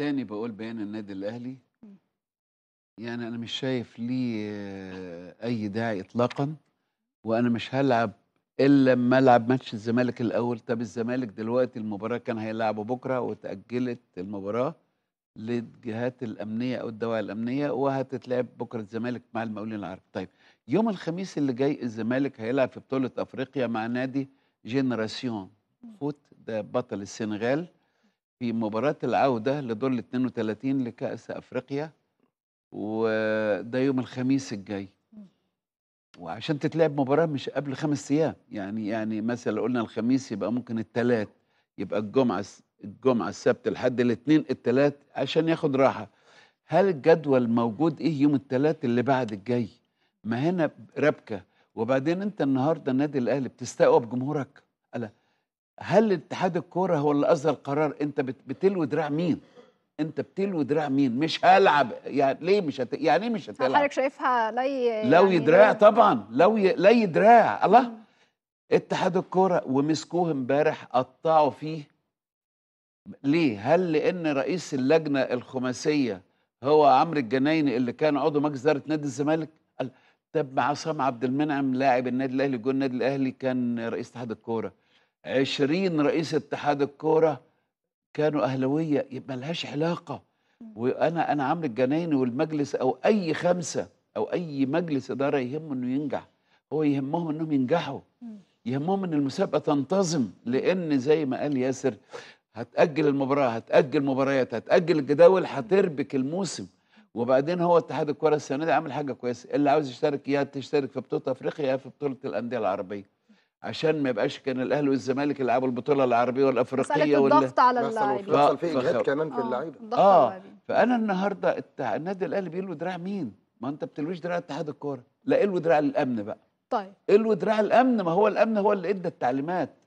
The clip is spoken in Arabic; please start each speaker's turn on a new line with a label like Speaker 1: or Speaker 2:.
Speaker 1: تاني بقول بيان النادي الاهلي يعني انا مش شايف ليه آه، اي داعي اطلاقا وانا مش هلعب الا لما العب ماتش الزمالك الاول طب الزمالك دلوقتي المباراه كان هيلعبه بكره وتاجلت المباراه للجهات الامنيه او الدواعي الامنيه وهتتلعب بكره الزمالك مع المقاولين العرب طيب يوم الخميس اللي جاي الزمالك هيلعب في بطوله افريقيا مع نادي جينراسيون فوت ده بطل السنغال في مباراة العودة لدور ال 32 لكأس أفريقيا وده يوم الخميس الجاي وعشان تتلعب مباراة مش قبل خمس أيام يعني يعني مثلا قلنا الخميس يبقى ممكن الثلاث يبقى الجمعة الجمعة السبت الحد الاثنين الثلاث عشان ياخد راحة هل الجدول موجود إيه يوم الثلاث اللي بعد الجاي ما هنا ربكة وبعدين أنت النهاردة النادي الأهلي بتستقوى بجمهورك ألا هل اتحاد الكوره هو اللي اصدر القرار انت بتلوي دراع مين انت بتلوي دراع مين مش هلعب يعني ليه مش هت... يعني ايه مش هتلعب حضرتك شايفها لي لوي يعني دراع طبعا لوي لي دراع الله اتحاد الكوره ومسكوه امبارح قطعوا فيه ليه هل لان رئيس اللجنه الخماسيه هو عمرو الجنايني اللي كان عضو مجلس اداره نادي الزمالك طب عصام عبد المنعم لاعب النادي الاهلي جون النادي الاهلي كان رئيس اتحاد الكوره 20 رئيس اتحاد الكوره كانوا اهلاويه يبقى لهاش علاقه وانا انا عامل الجنايني والمجلس او اي خمسه او اي مجلس اداره يهمه انه ينجح هو يهمهم انهم ينجحوا يهمهم ان المسابقه تنتظم لان زي ما قال ياسر هتاجل المباراه هتاجل مباريات هتاجل الجداول هتربك الموسم وبعدين هو اتحاد الكره السنه دي عامل حاجه كويسه اللي عاوز يشترك يا تشترك في بطوله افريقيا يا في بطوله الانديه العربيه عشان ما يبقاش كان الاهلي والزمالك يلعبوا البطوله العربيه والافريقيه ولا الضغط على اللاعبين بيحصل في اجهاد كمان في آه، اللعيبه اه فانا النهارده التع... النادي الاهلي بيلوي دراع مين؟ ما انت بتلويش دراع اتحاد الكوره لا إيه الوي دراع الامن بقى طيب إيه الوي دراع الامن ما هو الامن هو اللي ادى التعليمات